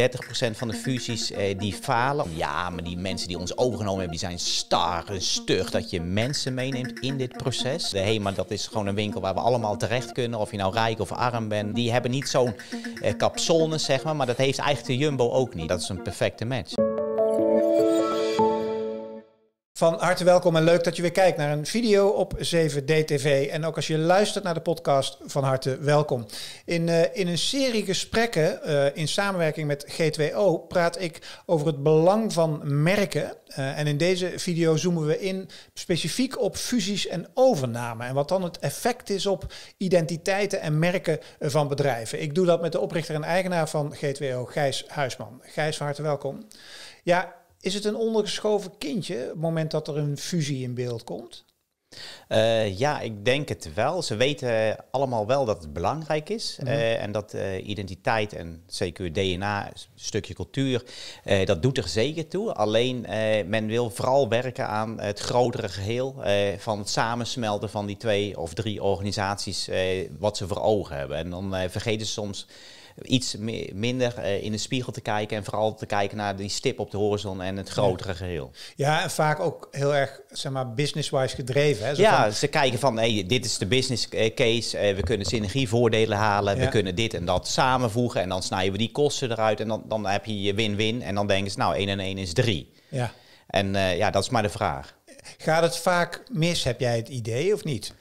30% van de fusies eh, die falen. Ja, maar die mensen die ons overgenomen hebben, die zijn star en stug. Dat je mensen meeneemt in dit proces. De HEMA, dat is gewoon een winkel waar we allemaal terecht kunnen. Of je nou rijk of arm bent. Die hebben niet zo'n eh, capsule, zeg maar. Maar dat heeft eigenlijk de Jumbo ook niet. Dat is een perfecte match. Van harte welkom en leuk dat je weer kijkt naar een video op 7DTV. En ook als je luistert naar de podcast, van harte welkom. In, eh, in een serie gesprekken eh, in samenwerking met G2O praat ik over het belang van merken. Eh, en in deze video zoomen we in specifiek op fusies en overname. En wat dan het effect is op identiteiten en merken van bedrijven. Ik doe dat met de oprichter en eigenaar van G2O, Gijs Huisman. Gijs, van harte welkom. Ja, is het een ondergeschoven kindje op het moment dat er een fusie in beeld komt? Eh, ja, ik denk het wel. Ze weten allemaal wel dat het belangrijk is. Mhm. Eh, en dat eh, identiteit en zeker DNA, een stukje cultuur, dat doet er zeker toe. Alleen men wil vooral werken aan het grotere geheel van het samensmelten van die twee of drie organisaties wat ze voor ogen hebben. En dan vergeten ze soms iets meer, minder eh, in de spiegel te kijken en vooral te kijken naar die stip op de horizon en het grotere geheel. Ja, en vaak ook heel erg zeg maar, business-wise gedreven. Hè? ja, ze kijken van hey, dit is de business eh, case, eh, we kunnen synergievoordelen halen, we kunnen dit en dat samenvoegen en dan snijden we die kosten eruit en dan, dan heb je win-win en dan denken ze nou 1 en 1 is 3. Ja. En ja, dat is maar de vraag. Gaat het vaak mis, heb jij het idee of niet?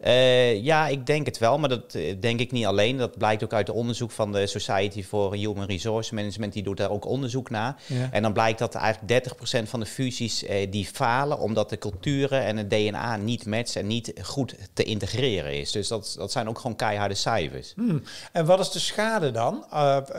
Eh, ja, ik denk het wel, maar dat eh, denk ik niet alleen. Dat blijkt ook uit het onderzoek van de Society for Human Resource Management. Die doet daar ook onderzoek naar. En dan blijkt dat eigenlijk 30% van de fusies eh, die falen omdat de culturen en het DNA niet matchen en niet goed te integreren is. Dus dat, dat zijn ook gewoon keiharde cijfers. Hmm. En wat is de schade dan?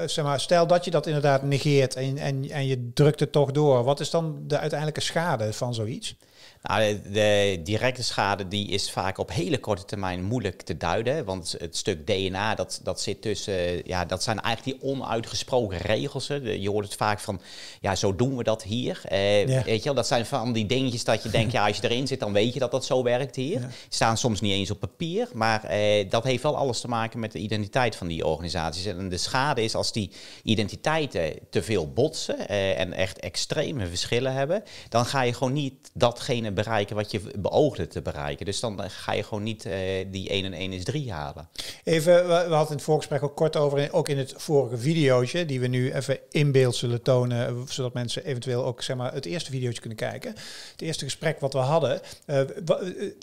zeg maar, stel dat je dat inderdaad negeert en, en, en je drukt het toch door. Wat is dan de uiteindelijke schade van zoiets? Nou, de, directe schade die is vaak op hele korte termijn moeilijk te duiden. Want het stuk DNA dat, dat zit tussen, ja, dat zijn eigenlijk die onuitgesproken regels. Hè. Je hoort het vaak van, ja, zo doen we dat hier. Eh, Weet je wel, dat zijn van die dingetjes dat je denkt, ja, als je erin zit, dan weet je dat dat zo werkt hier. Ja. Staan soms niet eens op papier, maar eh, dat heeft wel alles te maken met de identiteit van die organisaties. En de schade is als die identiteiten te veel botsen eh, en echt extreme verschillen hebben, dan ga je gewoon niet datgene datgene bereiken wat je beoogde te bereiken. Dus dan eh, ga je gewoon niet eh, die 1 en 1 is 3 halen. Even, we, hadden in het voorgesprek ook kort over, ook in het vorige videootje, die we nu even in beeld zullen tonen, eh, zodat mensen eventueel ook zeg maar, het eerste videootje kunnen kijken. Het eerste gesprek wat we hadden, uh,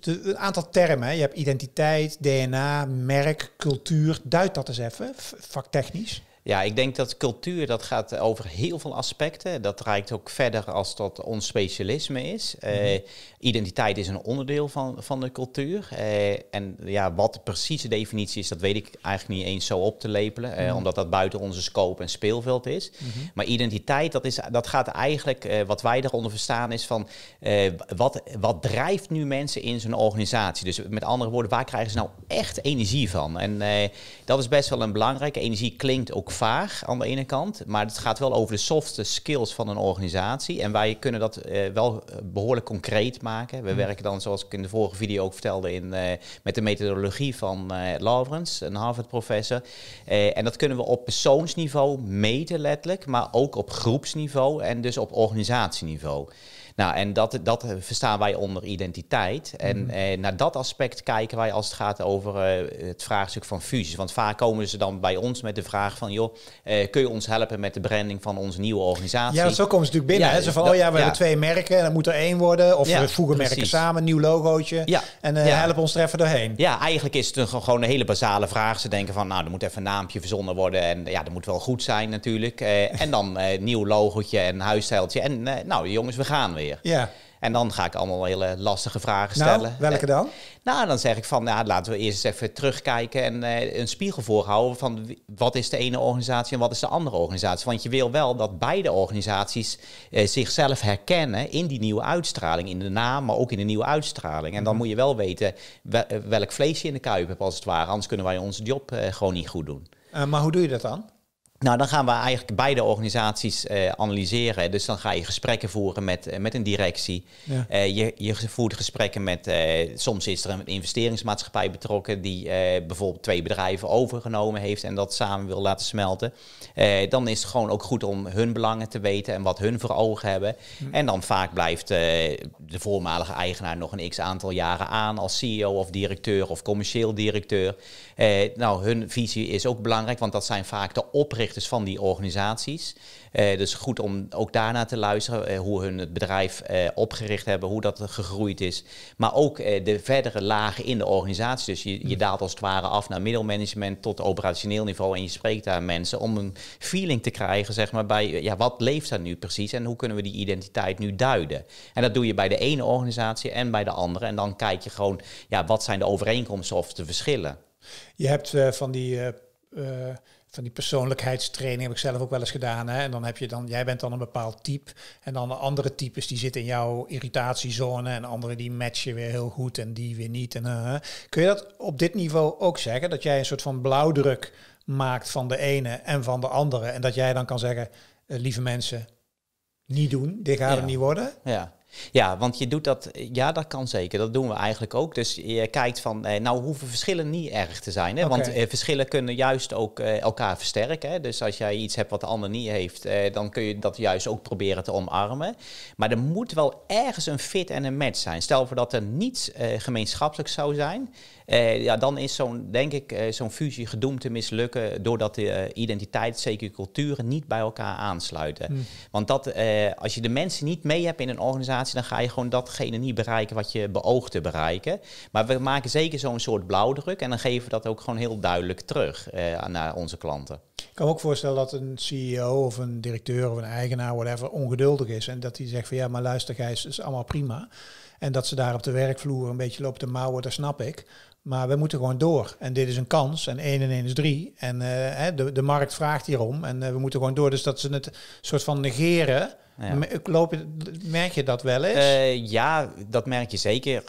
een aantal termen. Je hebt identiteit, DNA, merk, cultuur. Duid dat eens even, vaktechnisch. Ja, ik denk dat cultuur, dat gaat over heel veel aspecten. Dat reikt ook verder als dat ons specialisme is. Mhm. Eh, identiteit is een onderdeel van, van de cultuur. Eh, en ja, wat de precieze definitie is, dat weet ik eigenlijk niet eens zo op te lepelen. Eh, mhm. omdat dat buiten onze scope en speelveld is. Mhm. Maar identiteit, dat, is, dat gaat eigenlijk, wat wij daaronder verstaan, is van wat, wat drijft nu mensen in zo'n organisatie? Dus met andere woorden, waar krijgen ze nou echt energie van? En dat is best wel een belangrijke. Energie klinkt ook vaag aan de ene kant, maar het gaat wel over de softe skills van een organisatie. En wij kunnen dat eh, wel eh, behoorlijk concreet maken. We mm. werken dan, zoals ik in de vorige video ook vertelde, in, eh, met de methodologie van uh, Lawrence, een Harvard-professor. en dat kunnen we op persoonsniveau meten letterlijk, maar ook op groepsniveau en dus op organisatieniveau. Nou, en dat, dat verstaan wij onder identiteit. En mhm. eh, naar dat aspect kijken wij als het gaat over eh, het vraagstuk van fusies. Want vaak komen ze dan bij ons met de vraag van... joh, eh, kun je ons helpen met de branding van onze nieuwe organisatie? Ja, zo komen ze natuurlijk binnen. Ze hè? Ze van, oh ja, we hebben twee merken en dat moet er één worden. Of we voegen merken samen, nieuw logootje. En helpen eh, help ons er even doorheen. Ja, eigenlijk is het een, gewoon een hele basale vraag. Ze denken van, nou, er moet even een naampje verzonnen worden. En ja, dat moet wel goed zijn natuurlijk. en dan nieuw logootje en huisstijltje. En nou jongens, we gaan weer. Ja. En dan ga ik allemaal hele lastige vragen nou, stellen. Nou, welke eh, dan? Nou, dan zeg ik van, nou, laten we eerst eens even terugkijken en eh, een spiegel voorhouden van wat is de ene organisatie en wat is de andere organisatie. Want je wil wel dat beide organisaties eh, zichzelf herkennen in die nieuwe uitstraling, in de naam, maar ook in de nieuwe uitstraling. En dan mhm. moet je wel weten welk vlees je in de kuip hebt, als het ware. Anders kunnen wij onze job gewoon niet goed doen. maar hoe doe je dat dan? Nou, dan gaan we eigenlijk beide organisaties eh, analyseren. Dus dan ga je gesprekken voeren met, eh, met een directie. Eh, je, je voert gesprekken met, soms is er een investeringsmaatschappij betrokken die bijvoorbeeld twee bedrijven overgenomen heeft en dat samen wil laten smelten. dan is het gewoon ook goed om hun belangen te weten en wat hun voor ogen hebben. Hm. En dan vaak blijft de voormalige eigenaar nog een x aantal jaren aan als CEO of directeur of commercieel directeur. nou, hun visie is ook belangrijk, want dat zijn vaak de oprichters oprichters van die organisaties. Eh, dus goed om ook daarna te luisteren eh, hoe hun het bedrijf eh, opgericht hebben, hoe dat gegroeid is. Maar ook de verdere lagen in de organisatie. Dus je, je mm. daalt als het ware af naar middelmanagement tot operationeel niveau en je spreekt daar mensen om een feeling te krijgen zeg maar, bij ja, wat leeft daar nu precies en hoe kunnen we die identiteit nu duiden. En dat doe je bij de ene organisatie en bij de andere. En dan kijk je gewoon ja, wat zijn de overeenkomsten of de verschillen. Je hebt van die van die persoonlijkheidstraining heb ik zelf ook wel eens gedaan. Hè? En dan heb je dan, jij bent dan een bepaald type. En dan andere types die zitten in jouw irritatiezone. En andere die matchen weer heel goed en die weer niet. En, eh, eh. kun je dat op dit niveau ook zeggen? Dat jij een soort van blauwdruk maakt van de ene en van de andere. En dat jij dan kan zeggen, eh, lieve mensen, niet doen, dit gaat er niet worden. Ja, ja, want je doet dat, ja, dat kan zeker. Dat doen we eigenlijk ook. Dus je kijkt van, eh, nou hoeven verschillen niet erg te zijn. Hè? Want eh, verschillen kunnen juist ook eh, elkaar versterken. Hè? Dus als jij iets hebt wat de ander niet heeft, eh, dan kun je dat juist ook proberen te omarmen. Maar er moet wel ergens een fit en een match zijn. Stel voor dat er niets eh, gemeenschappelijk zou zijn, eh, ja, dan is zo'n, denk ik, eh, zo'n fusie gedoemd te mislukken doordat de eh, identiteit, zeker culturen, niet bij elkaar aansluiten. Hmm. Want dat, als je de mensen niet mee hebt in een organisatie, dan ga je gewoon datgene niet bereiken wat je beoogt te bereiken. Maar we maken zeker zo'n soort blauwdruk en dan geven we dat ook gewoon heel duidelijk terug naar onze klanten. Ik kan me ook voorstellen dat een CEO of een directeur of een eigenaar, whatever, ongeduldig is. En dat hij zegt van ja, maar luister Gijs, is allemaal prima. En dat ze daar op de werkvloer een beetje lopen te mouwen, dat snap ik. Maar we moeten gewoon door. En dit is een kans. En 1 en 1 is 3. En eh, de, de markt vraagt hierom. En eh, we moeten gewoon door. Dus dat ze het soort van negeren. Ja. Lopen, merk je dat wel eens? Eh, ja, dat merk je zeker.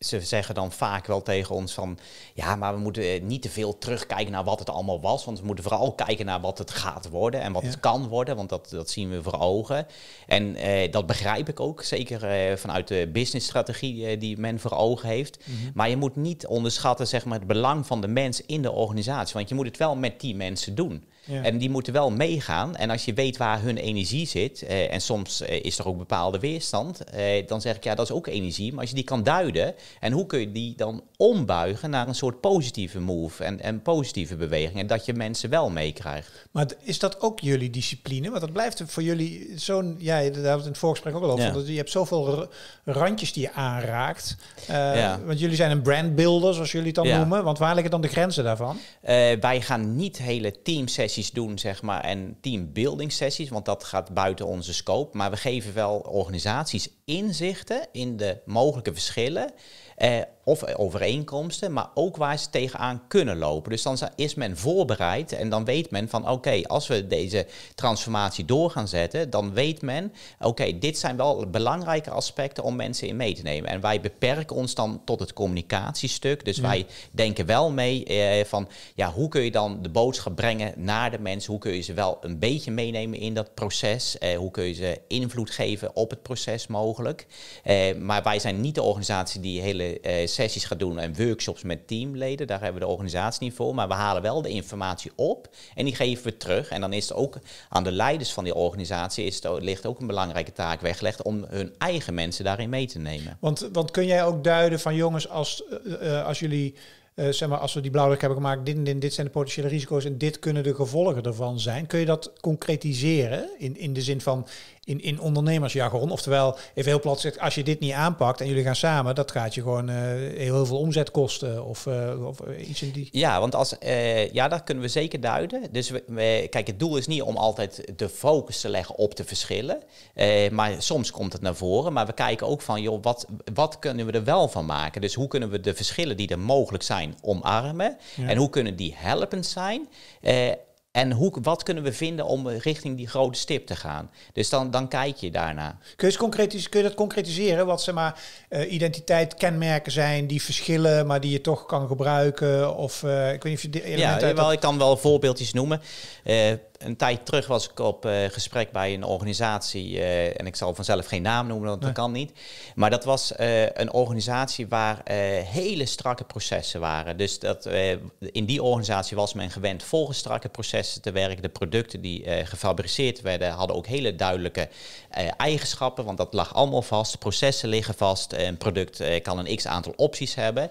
ze zeggen dan vaak wel tegen ons van... ja, maar we moeten niet te veel terugkijken naar wat het allemaal was. Want we moeten vooral kijken naar wat het gaat worden... en wat het kan worden, want dat, dat zien we voor ogen. En dat begrijp ik ook, zeker vanuit de businessstrategie... die men voor ogen heeft. Mhm. Maar je moet niet onder schatten zeg maar, het belang van de mens in de organisatie. Want je moet het wel met die mensen doen. En die moeten wel meegaan. En als je weet waar hun energie zit, eh, en soms eh, is er ook bepaalde weerstand, eh, dan zeg ik ja, dat is ook energie. Maar als je die kan duiden, en hoe kun je die dan ombuigen naar een soort positieve move en, en positieve beweging, en dat je mensen wel meekrijgt. Maar is dat ook jullie discipline? Want dat blijft voor jullie zo'n, ja, daar hebben het in het voorgesprek ook al over, je hebt zoveel randjes die je aanraakt. Eh, want jullie zijn een brandbuilders zoals jullie het dan noemen? Want waar liggen dan de grenzen daarvan? Eh, wij gaan niet hele teamsessies doen, zeg maar, en teambuilding sessies, want dat gaat buiten onze scope. Maar we geven wel organisaties inzichten in de mogelijke verschillen eh, of overeenkomsten, maar ook waar ze tegenaan kunnen lopen. Dus dan is men voorbereid en dan weet men van oké, als we deze transformatie door gaan zetten, dan weet men oké, dit zijn wel belangrijke aspecten om mensen in mee te nemen. En wij beperken ons dan tot het communicatiestuk. Dus wij denken wel mee eh, van ja, hoe kun je dan de boodschap brengen naar de mensen? Hoe kun je ze wel een beetje meenemen in dat proces? Eh, hoe kun je ze invloed geven op het proces mogelijk? Eh, maar wij zijn niet de organisatie die hele eh, eh, sessies gaan doen en workshops met teamleden. Daar hebben we de organisatie niet voor. Maar we halen wel de informatie op en die geven we terug. En dan is het ook aan de leiders van die organisatie is het, ligt ook een belangrijke taak weggelegd om hun eigen mensen daarin mee te nemen. Want, want kun jij ook duiden van jongens, als, eh, als jullie eh, zeg maar, als we die blauwdruk hebben gemaakt, dit dit, dit zijn de potentiële risico's en dit kunnen de gevolgen ervan zijn. Kun je dat concretiseren in, in de zin van in, in ondernemersjargon? Oftewel, even heel plat gezegd als je dit niet aanpakt en jullie gaan samen, dat gaat je gewoon uh, heel, veel omzet kosten of, eh, of iets in die... Ja, want als, ja, dat kunnen we zeker duiden. Dus we, kijk, het doel is niet om altijd de focus te leggen op de verschillen, maar soms komt het naar voren. Maar we kijken ook van, joh, wat, wat kunnen we er wel van maken? Dus hoe kunnen we de verschillen die er mogelijk zijn omarmen? En hoe kunnen die helpend zijn? Eh, en hoe, wat kunnen we vinden om richting die grote stip te gaan? Dus dan, dan kijk je daarna. Kun je, kun je dat concretiseren? Wat zeg maar, eh, identiteit, kenmerken zijn die verschillen, maar die je toch kan gebruiken? Of eh, ik weet niet of je elementen Ja, ik kan wel voorbeeldjes noemen een tijd terug was ik op eh, gesprek bij een organisatie, eh, en ik zal vanzelf geen naam noemen, want dat kan niet. Maar dat was eh, een organisatie waar hele strakke processen waren. Dus dat, in die organisatie was men gewend volgens strakke processen te werken. De producten die gefabriceerd werden hadden ook hele duidelijke eigenschappen, want dat lag allemaal vast. Processen liggen vast. Een product kan een x aantal opties hebben.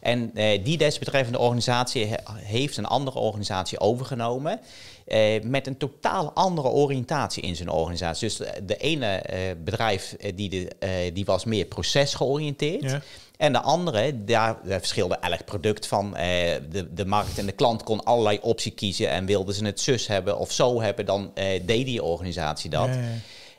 En die desbetreffende organisatie heeft een andere organisatie overgenomen. Eh, met een totaal andere oriëntatie in zijn organisatie. Dus eh, de ene eh, bedrijf die, de, die was meer procesgeoriënteerd. Ja. En de andere, daar, daar verschilde elk product van. Eh, de, de markt en de klant kon allerlei opties kiezen. En wilden ze het zus hebben of zo hebben, dan eh, deed die organisatie dat.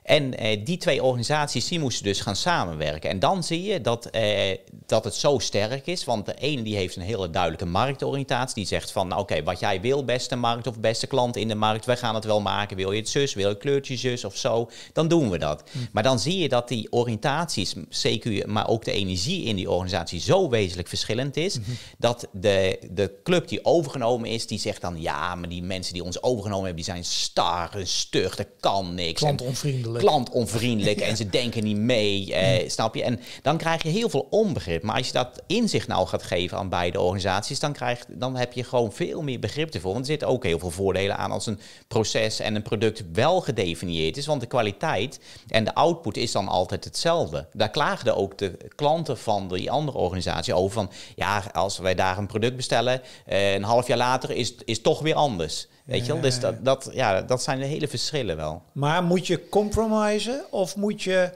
En eh, die twee organisaties die moesten dus gaan samenwerken. En dan zie je dat, eh, dat het zo sterk is. Want de ene die heeft een hele duidelijke marktoriëntatie. Die zegt van nou, oké, wat jij wil, beste markt of beste klant in de markt, wij gaan het wel maken. Wil je het zus, wil je kleurtje zus of zo, dan doen we dat. Hm. Maar dan zie je dat die oriëntaties, CQ, maar ook de energie in die organisatie zo wezenlijk verschillend is. Hm. Dat de, de club die overgenomen is, die zegt dan ja, maar die mensen die ons overgenomen hebben, die zijn star en stug, dat kan niks. Klantonvriendelijk klantonvriendelijk en ze denken niet mee, eh, mm. snap je? En dan krijg je heel veel onbegrip. Maar als je dat inzicht nou gaat geven aan beide organisaties, dan, krijg, dan heb je gewoon veel meer begrip ervoor. Want er zitten ook heel veel voordelen aan als een proces en een product wel gedefinieerd is. Want de kwaliteit en de output is dan altijd hetzelfde. Daar klaagden ook de klanten van die andere organisatie over van, ja, als wij daar een product bestellen, eh, een half jaar later is, is toch weer anders. Weet je wel? Dus dat, dat, ja, dat zijn de hele verschillen wel. Maar moet je compromisen of moet je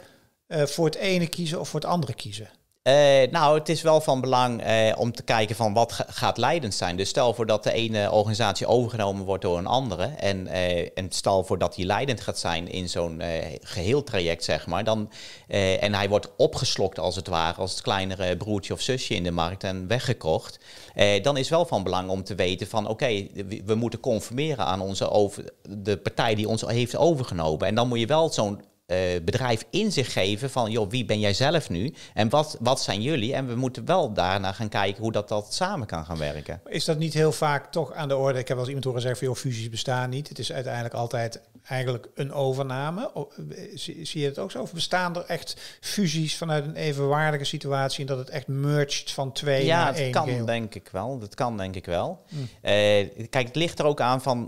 eh, voor het ene kiezen of voor het andere kiezen? Eh, nou, het is wel van belang eh, om te kijken van wat gaat leidend zijn. Dus stel voor dat de ene organisatie overgenomen wordt door een andere. En, eh, en stel voor dat die leidend gaat zijn in zo'n geheel traject, zeg maar. Dan, en hij wordt opgeslokt als het ware, als het kleinere broertje of zusje in de markt en weggekocht. dan is wel van belang om te weten van oké, we moeten conformeren aan onze over, de partij die ons heeft overgenomen. En dan moet je wel zo'n eh, bedrijf in zich geven van joh, wie ben jij zelf nu en wat, wat zijn jullie? En we moeten wel daarna gaan kijken hoe dat, dat samen kan gaan werken. Is dat niet heel vaak toch aan de orde? Ik heb wel eens iemand horen zeggen veel joh, fusies bestaan niet. Het is uiteindelijk altijd eigenlijk een overname. Eh, zie, je het ook zo? Of bestaan er echt fusies vanuit een evenwaardige situatie en dat het echt merged van twee ja, naar één? Ja, dat kan denk ik wel. Dat kan denk ik wel. Hmm. Eh, kijk, het ligt er ook aan van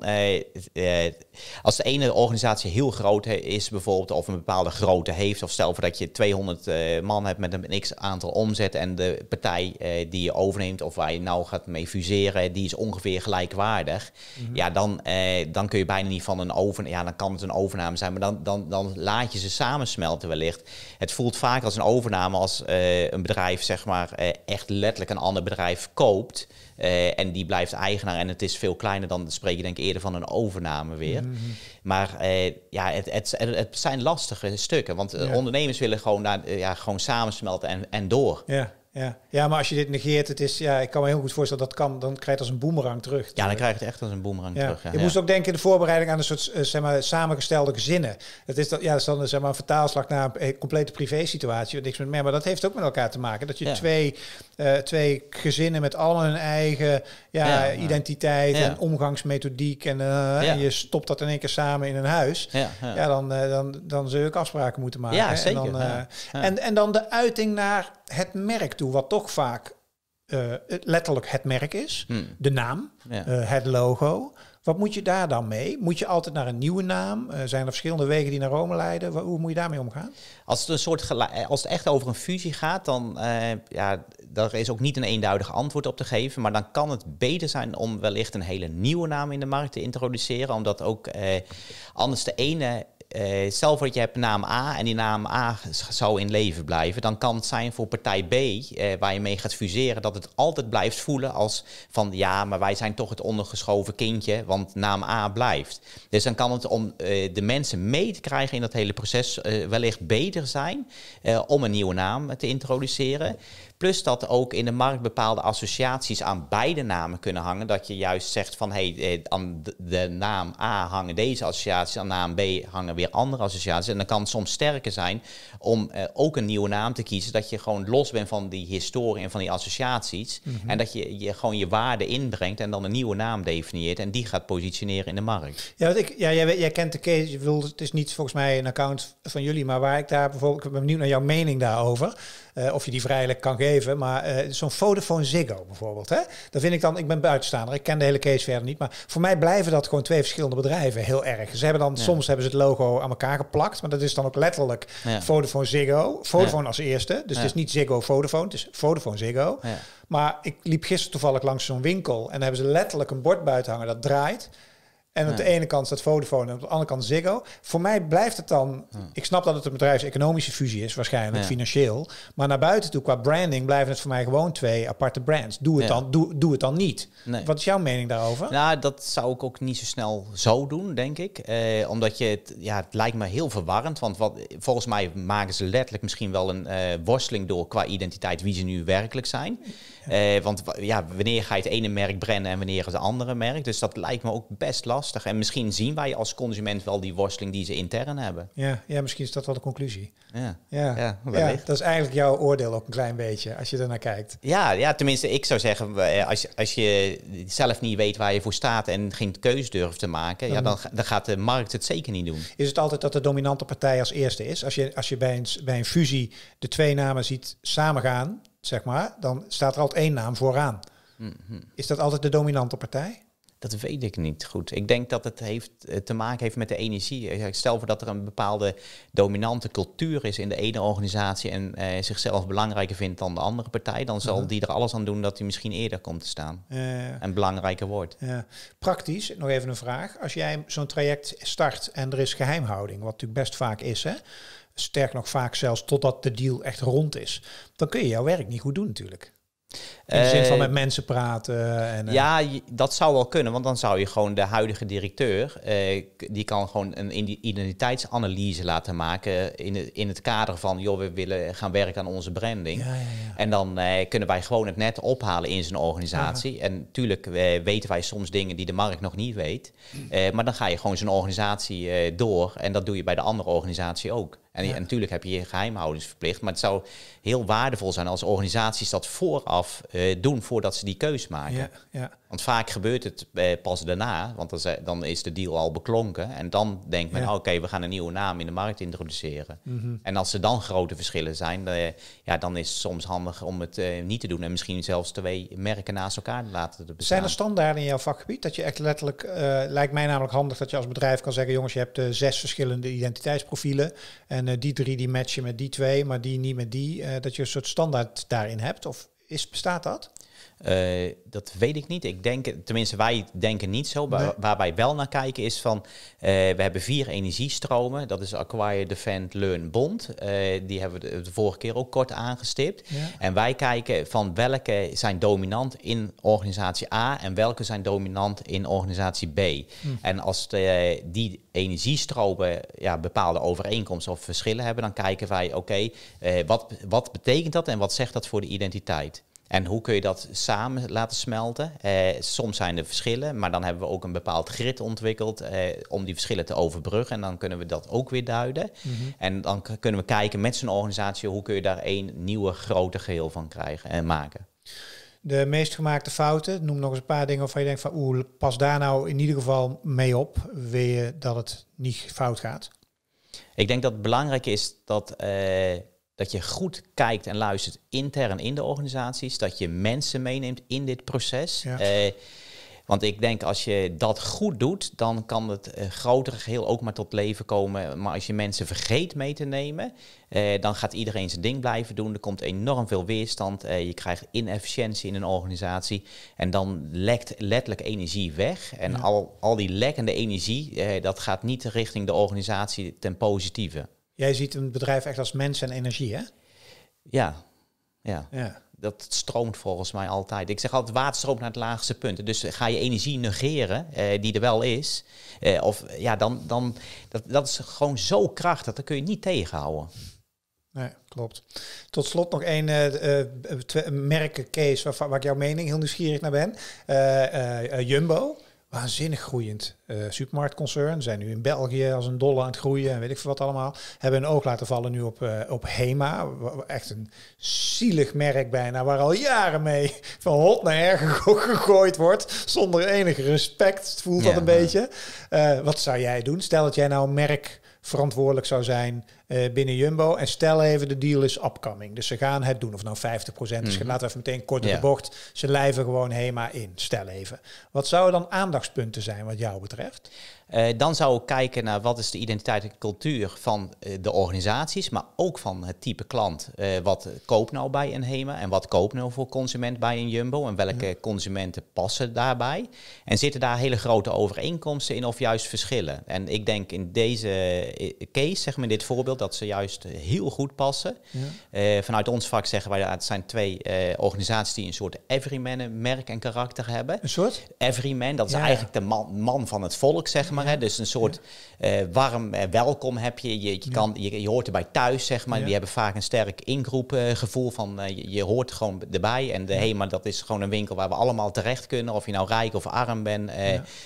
als de ene organisatie heel groot is bijvoorbeeld of een bepaalde grootte heeft. Of stel dat je 200 eh, man hebt met een x aantal omzet. En de partij eh, die je overneemt of waar je nou gaat mee fuseren, die is ongeveer gelijkwaardig. Mhm. Ja, dan, eh, dan kun je bijna niet van een overname. Ja, dan kan het een overname zijn. Maar dan, dan, dan laat je ze samensmelten wellicht. Het voelt vaak als een overname als een bedrijf, zeg maar, echt letterlijk een ander bedrijf koopt. Eh, en die blijft eigenaar en het is veel kleiner dan, spreek je denk ik eerder van een overname weer. Mhm. Maar eh, ja, het, het, het, zijn lastige stukken, want eh, ondernemers willen gewoon, naar, ja, gewoon samensmelten en, en door. Ja. Ja. ja, maar als je dit negeert, het is, ja, ik kan me heel goed voorstellen dat kan, dan krijg je het als een boemerang terug. Ja, dan krijg je het echt als een boemerang terug. Je moest ook denken in de voorbereiding aan een soort eh, zeg maar, samengestelde gezinnen. Dat is, dat, ja, dat is dan eh, zeg maar, een vertaalslag naar een eh, complete privé-situatie, niks met meer. Maar dat heeft ook met elkaar te maken. Dat je twee, twee gezinnen met allemaal hun eigen ja, identiteit en omgangsmethodiek en, en, je stopt dat in één keer samen in een huis. Ja, dan, dan, dan zul je ook afspraken moeten maken. Ja, zeker. En dan, en, en dan de uiting naar het merk toe, wat toch vaak eh, letterlijk het merk is, hmm. de naam, eh, het logo. Wat moet je daar dan mee? Moet je altijd naar een nieuwe naam? Eh, zijn er verschillende wegen die naar Rome leiden? Hoe moet je daarmee omgaan? Als het, een soort als het echt over een fusie gaat, dan ja, daar is ook niet een eenduidig antwoord op te geven. Maar dan kan het beter zijn om wellicht een hele nieuwe naam in de markt te introduceren. Omdat ook anders de ene uh, stel dat je hebt naam A en die naam A zou in leven blijven, dan kan het zijn voor partij B, eh, waar je mee gaat fuseren, dat het altijd blijft voelen als van ja, maar wij zijn toch het ondergeschoven kindje, want naam A blijft. Dus dan kan het om eh, de mensen mee te krijgen in dat hele proces wellicht beter zijn om een nieuwe naam te introduceren. Plus dat ook in de markt bepaalde associaties aan beide namen kunnen hangen. Dat je juist zegt van hé, hey, eh, aan de naam A hangen deze associaties, aan naam B hangen weer andere associaties. En dan kan het soms sterker zijn om eh, ook een nieuwe naam te kiezen. Dat je gewoon los bent van die historie en van die associaties. Mhm. En dat je, je gewoon je waarde inbrengt en dan een nieuwe naam definieert. En die gaat positioneren in de markt. Ja, ik, ja jij, kent de case. Je wil, het is niet volgens mij een account van jullie, maar waar ik daar bijvoorbeeld, ik ben benieuwd naar jouw mening daarover. Eh, of je die vrijelijk kan geven. Maar eh, zo'n Vodafone Ziggo bijvoorbeeld. Hè? Dat vind ik dan, ik ben buitenstaander. Ik ken de hele case verder niet. Maar voor mij blijven dat gewoon twee verschillende bedrijven. Heel erg. Ze hebben dan, soms hebben ze het logo aan elkaar geplakt. Maar dat is dan ook letterlijk Vodafone Ziggo. Vodafone als eerste. Dus het is niet Ziggo Vodafone. Het is Vodafone Ziggo. Maar ik liep gisteren toevallig langs zo'n winkel. En daar hebben ze letterlijk een bord buiten hangen dat draait. En op de ene kant staat Vodafone en op de andere kant Ziggo. Voor mij blijft het dan... Ik snap dat het een bedrijfseconomische fusie is, waarschijnlijk, financieel. Maar naar buiten toe, qua branding, blijven het voor mij gewoon twee aparte brands. Doe het, dan, doe, doe het dan niet. Wat is jouw mening daarover? Nou, dat zou ik ook niet zo snel zo doen, denk ik. Eh, omdat je het... Ja, het lijkt me heel verwarrend. Want wat, volgens mij maken ze letterlijk misschien wel een uh, worsteling door qua identiteit wie ze nu werkelijk zijn. Eh, want ja, wanneer ga je het ene merk brennen en wanneer het andere merk. Dus dat lijkt me ook best lastig. En misschien zien wij als consument wel die worsteling die ze intern hebben. Ja, ja misschien is dat wel de conclusie. Ja, ja. ja, dat is eigenlijk jouw oordeel ook een klein beetje, als je naar kijkt. Ja, ja tenminste, ik zou zeggen, eh, als, als je zelf niet weet waar je voor staat en geen keus durft te maken, ja, mhm. dan, dan gaat de markt het zeker niet doen. Is het altijd dat de dominante partij als eerste is? Als je, als je bij, een, bij een fusie de twee namen ziet samengaan, zeg maar, dan staat er altijd één naam vooraan. Mhm. Is dat altijd de dominante partij? Dat weet ik niet goed. Ik denk dat het heeft, eh, te maken heeft met de energie. Stel voor dat er een bepaalde dominante cultuur is in de ene organisatie en eh, zichzelf belangrijker vindt dan de andere partij, dan zal die er alles aan doen dat hij misschien eerder komt te staan uh, en belangrijker wordt. praktisch, nog even een vraag. Als jij zo'n traject start en er is geheimhouding, wat natuurlijk best vaak is, hè? sterk nog vaak zelfs totdat de deal echt rond is, dan kun je jouw werk niet goed doen natuurlijk. In de zin van eh, met mensen praten. En, eh. ja, dat zou wel kunnen, want dan zou je gewoon de huidige directeur, eh, die kan gewoon een identiteitsanalyse laten maken in het, in het kader van, joh, we willen gaan werken aan onze branding. Ja, ja, ja. En dan kunnen wij gewoon het net ophalen in zijn organisatie. En natuurlijk weten wij soms dingen die de markt nog niet weet, maar dan ga je gewoon zijn organisatie door en dat doe je bij de andere organisatie ook. En, en, natuurlijk heb je geheimhoudingsverplicht, maar het zou heel waardevol zijn als organisaties dat vooraf eh, doen voordat ze die keus maken. Ja, ja. Want vaak gebeurt het eh, pas daarna, want dan, dan, is de deal al beklonken. En dan denkt men, oh, oké, we gaan een nieuwe naam in de markt introduceren. Mhm. En als er dan grote verschillen zijn, eh, ja, dan is het soms handig om het niet te doen. En misschien zelfs twee merken naast elkaar te laten bestaan. Zijn er standaarden in jouw vakgebied? Dat je echt letterlijk, lijkt mij namelijk handig dat je als bedrijf kan zeggen, jongens, je hebt zes verschillende identiteitsprofielen. En en eh, die drie die matchen met die twee, maar die niet met die. Eh, dat je een soort standaard daarin hebt? Of is, bestaat dat? Eh, dat weet ik niet. Ik denk, tenminste, wij denken niet zo. Nee. Waar, wij wel naar kijken is van, eh, we hebben vier energiestromen. Dat is Acquire, Defend, Learn, Bond. Eh, die hebben we de, vorige keer ook kort aangestipt. En wij kijken van welke zijn dominant in organisatie A en welke zijn dominant in organisatie B. Hm. En als die energiestromen ja, bepaalde overeenkomsten of verschillen hebben, dan kijken wij, oké, wat, wat betekent dat en wat zegt dat voor de identiteit? En hoe kun je dat samen laten smelten? Eh, soms zijn er verschillen, maar dan hebben we ook een bepaald grid ontwikkeld eh, om die verschillen te overbruggen. En dan kunnen we dat ook weer duiden. Mhm. En dan kunnen we kijken met zo'n organisatie hoe kun je daar één nieuwe grote geheel van krijgen en maken. De meest gemaakte fouten, noem nog eens een paar dingen waarvan je denkt van oeh, pas daar nou in ieder geval mee op, weet je dat het niet fout gaat. Ik denk dat het belangrijk is dat eh, dat je goed kijkt en luistert intern in de organisaties, dat je mensen meeneemt in dit proces. Eh, want ik denk als je dat goed doet, dan kan het eh, grotere geheel ook maar tot leven komen. Maar als je mensen vergeet mee te nemen, eh, dan gaat iedereen zijn ding blijven doen. Er komt enorm veel weerstand. je krijgt inefficiëntie in een organisatie. En dan lekt letterlijk energie weg. En al, al die lekkende energie, dat gaat niet richting de organisatie ten positieve. Jij ziet een bedrijf echt als mensen en energie, hè? Ja, ja. ja. Dat stroomt volgens mij altijd. Ik zeg altijd, water stroomt naar het laagste punt. Dus ga je energie negeren, eh, die er wel is. Eh, of ja, dan, dan dat, dat is gewoon zo krachtig, dat kun je niet tegenhouden. Nee, klopt. Tot slot nog één uh, eh, eh, merkencase waar, waar ik jouw mening heel nieuwsgierig naar ben. Eh, Jumbo waanzinnig groeiend uh, supermarktconcern. Zijn nu in België als een dolle aan het groeien en weet ik veel wat allemaal. Hebben een oog laten vallen nu op, eh, op Hema. Echt een zielig merk bijna, waar al jaren mee van hot naar erg gegooid wordt. Zonder enig respect voelt dat een beetje. Eh, wat zou jij doen? Stel dat jij nou merk verantwoordelijk zou zijn eh, binnen Jumbo. En stel even, de deal is upcoming. Dus ze gaan het doen. Of nou 50% is. Mm. Dus laten we even meteen kort de bocht. Ze lijven gewoon HEMA in. Stel even. Wat zouden dan aandachtspunten zijn wat jou betreft? Eh, dan zou ik kijken naar wat is de identiteit en cultuur van eh, de organisaties, maar ook van het type klant. wat koopt nou bij een HEMA en wat koopt nou voor consument bij een Jumbo en welke mhm. consumenten passen daarbij? En zitten daar hele grote overeenkomsten in of juist verschillen? En ik denk in deze case, zeg maar in dit voorbeeld, dat ze juist eh, heel goed passen. Eh, vanuit ons vak zeggen wij dat het zijn twee eh, organisaties die een soort everyman merk en karakter hebben. Een soort? Everyman, dat is eigenlijk de man, van het volk, zeg maar. Hè? Dus een soort warm welkom heb je. Je, je kan, je, je, hoort erbij thuis, zeg maar. Die hebben vaak een sterk ingroepgevoel van je, hoort gewoon erbij. En de hey, maar dat is gewoon een winkel waar we allemaal terecht kunnen. Of je nou rijk of arm bent,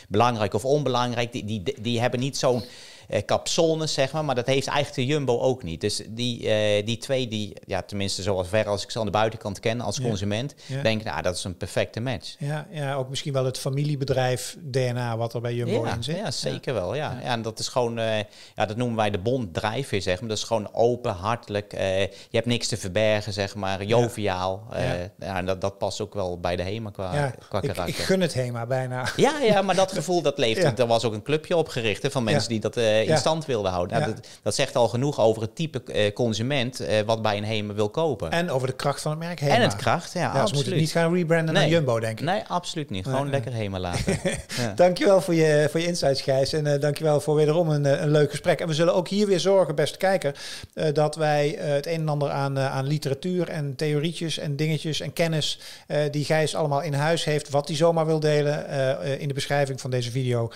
belangrijk of onbelangrijk. Die, die, die hebben niet zo'n eh, kapsones, zeg maar. Maar dat heeft eigenlijk de Jumbo ook niet. Dus die, eh, die twee, die, ja, tenminste zoals ver als ik ze aan de buitenkant ken als consument, denk ik, nou, dat is een perfecte match. Ja, ja, ook misschien wel het familiebedrijf DNA wat er bij Jumbo in zit. Ja, zeker wel. Ja. en dat is gewoon, eh, ja, dat noemen wij de bond drijfveer, zeg maar. Dat is gewoon open, hartelijk. je hebt niks te verbergen, zeg maar. Joviaal. Ja. en dat, dat past ook wel bij de HEMA qua, qua karakter. Ik gun het HEMA bijna. Ja, ja, maar dat gevoel dat leeft. Er was ook een clubje opgericht van mensen die dat eh, in stand wilde houden. Nou, dat, dat, zegt al genoeg over het type eh, consument eh, wat bij een HEMA wil kopen. En over de kracht van het merk HEMA. En het kracht, ja, absoluut. Ze moeten niet gaan rebranden naar Jumbo, denk ik. Nee, absoluut niet. Gewoon lekker HEMA laten. dankjewel voor je, voor je insights, Gijs. En dankjewel voor wederom een, een leuk gesprek. En we zullen ook hier weer zorgen, beste kijker, dat wij het een en ander aan, aan literatuur en theorietjes en dingetjes en kennis die Gijs allemaal in huis heeft, wat hij zomaar wil delen, in de beschrijving van deze video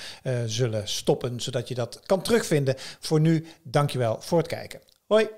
zullen stoppen, zodat je dat kan terugvinden. Voor nu, dankjewel voor het kijken. Hoi!